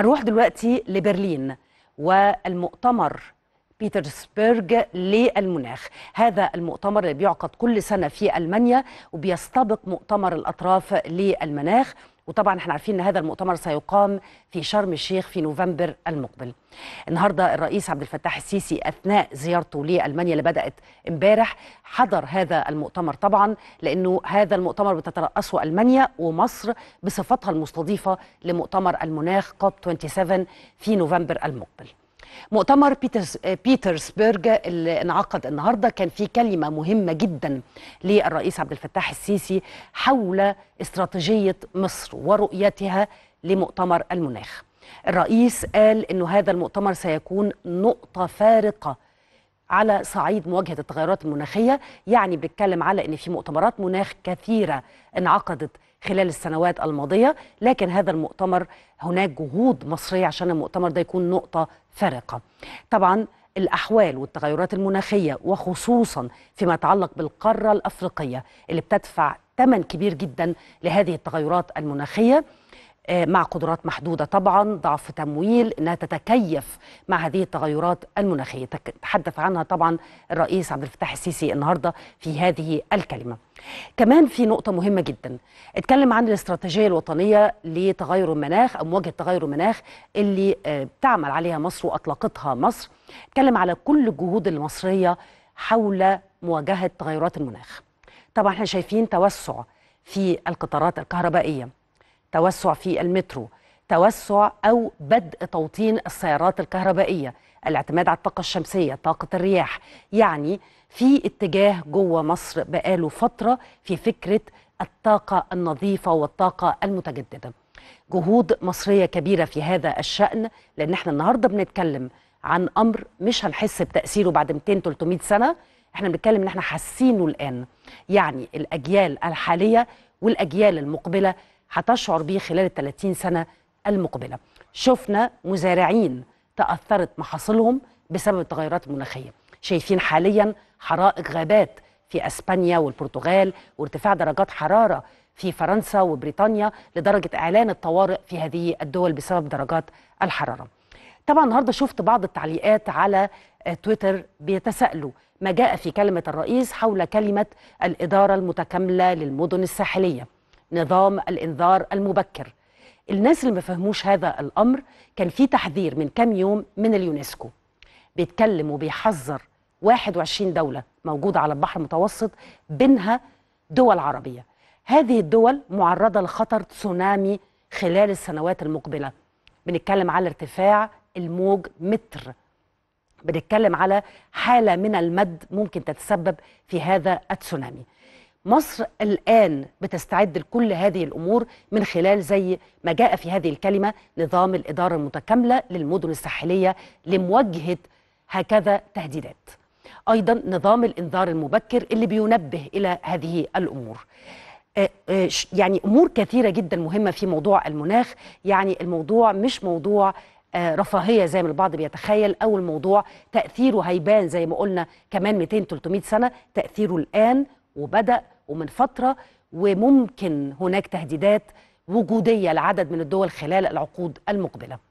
هنروح دلوقتي لبرلين والمؤتمر بيترسبرج للمناخ هذا المؤتمر اللي بيعقد كل سنة في ألمانيا وبيستبق مؤتمر الأطراف للمناخ وطبعا احنا عارفين ان هذا المؤتمر سيقام في شرم الشيخ في نوفمبر المقبل. النهارده الرئيس عبد الفتاح السيسي اثناء زيارته لالمانيا اللي بدات امبارح حضر هذا المؤتمر طبعا لانه هذا المؤتمر بتترأسه المانيا ومصر بصفتها المستضيفه لمؤتمر المناخ كوب 27 في نوفمبر المقبل. مؤتمر بيترز آه، بيترسبرج اللي انعقد النهارده كان فيه كلمه مهمه جدا للرئيس عبد الفتاح السيسي حول استراتيجيه مصر ورؤيتها لمؤتمر المناخ. الرئيس قال انه هذا المؤتمر سيكون نقطه فارقه على صعيد مواجهه التغيرات المناخيه، يعني بيتكلم على ان في مؤتمرات مناخ كثيره انعقدت خلال السنوات الماضية لكن هذا المؤتمر هناك جهود مصرية عشان المؤتمر ده يكون نقطة فارقة طبعا الأحوال والتغيرات المناخية وخصوصا فيما يتعلق بالقارة الأفريقية اللي بتدفع ثمن كبير جدا لهذه التغيرات المناخية آه، مع قدرات محدوده طبعا ضعف تمويل انها تتكيف مع هذه التغيرات المناخيه تحدث عنها طبعا الرئيس عبد الفتاح السيسي النهارده في هذه الكلمه كمان في نقطه مهمه جدا اتكلم عن الاستراتيجيه الوطنيه لتغير المناخ او مواجهه تغير المناخ اللي آه، بتعمل عليها مصر واطلقتها مصر اتكلم على كل الجهود المصريه حول مواجهه تغيرات المناخ طبعا احنا شايفين توسع في القطارات الكهربائيه توسع في المترو توسع أو بدء توطين السيارات الكهربائية الاعتماد على الطاقة الشمسية طاقة الرياح يعني في اتجاه جوه مصر بقاله فترة في فكرة الطاقة النظيفة والطاقة المتجددة جهود مصرية كبيرة في هذا الشأن لأن احنا النهاردة بنتكلم عن أمر مش هنحس بتأثيره بعد 200-300 سنة احنا بنتكلم ان احنا حاسينه الآن يعني الأجيال الحالية والأجيال المقبلة هتشعر بيه خلال ال 30 سنه المقبله. شفنا مزارعين تاثرت محاصيلهم بسبب التغيرات المناخيه. شايفين حاليا حرائق غابات في اسبانيا والبرتغال وارتفاع درجات حراره في فرنسا وبريطانيا لدرجه اعلان الطوارئ في هذه الدول بسبب درجات الحراره. طبعا النهارده شفت بعض التعليقات على تويتر بيتساءلوا ما جاء في كلمه الرئيس حول كلمه الاداره المتكامله للمدن الساحليه. نظام الانذار المبكر الناس اللي ما فهموش هذا الامر كان في تحذير من كام يوم من اليونسكو بيتكلم وبيحذر 21 دوله موجوده على البحر المتوسط بينها دول عربيه هذه الدول معرضه لخطر تسونامي خلال السنوات المقبله بنتكلم على ارتفاع الموج متر بنتكلم على حاله من المد ممكن تتسبب في هذا التسونامي مصر الآن بتستعد لكل هذه الأمور من خلال زي ما جاء في هذه الكلمة نظام الإدارة المتكاملة للمدن الساحلية لمواجهة هكذا تهديدات أيضا نظام الإنذار المبكر اللي بينبه إلى هذه الأمور آه، آه، يعني أمور كثيرة جدا مهمة في موضوع المناخ يعني الموضوع مش موضوع آه، رفاهيه زي ما البعض بيتخيل او الموضوع تاثيره هيبان زي ما قلنا كمان 200 300 سنه تاثيره الان وبدأ ومن فترة وممكن هناك تهديدات وجودية لعدد من الدول خلال العقود المقبلة